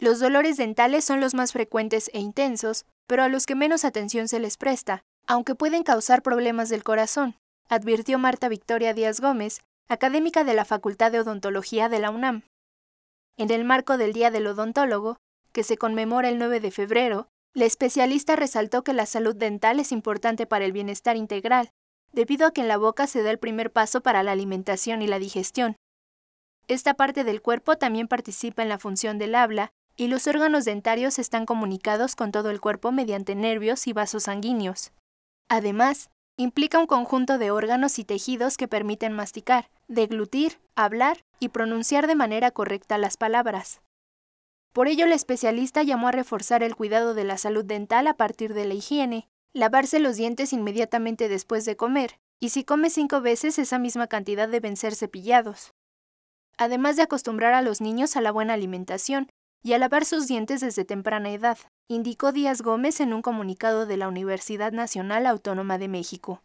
Los dolores dentales son los más frecuentes e intensos, pero a los que menos atención se les presta, aunque pueden causar problemas del corazón, advirtió Marta Victoria Díaz Gómez, académica de la Facultad de Odontología de la UNAM. En el marco del Día del Odontólogo, que se conmemora el 9 de febrero, la especialista resaltó que la salud dental es importante para el bienestar integral, debido a que en la boca se da el primer paso para la alimentación y la digestión. Esta parte del cuerpo también participa en la función del habla y los órganos dentarios están comunicados con todo el cuerpo mediante nervios y vasos sanguíneos. Además, implica un conjunto de órganos y tejidos que permiten masticar, deglutir, hablar y pronunciar de manera correcta las palabras. Por ello, el especialista llamó a reforzar el cuidado de la salud dental a partir de la higiene, lavarse los dientes inmediatamente después de comer, y si come cinco veces esa misma cantidad deben ser cepillados. Además de acostumbrar a los niños a la buena alimentación, y a lavar sus dientes desde temprana edad, indicó Díaz Gómez en un comunicado de la Universidad Nacional Autónoma de México.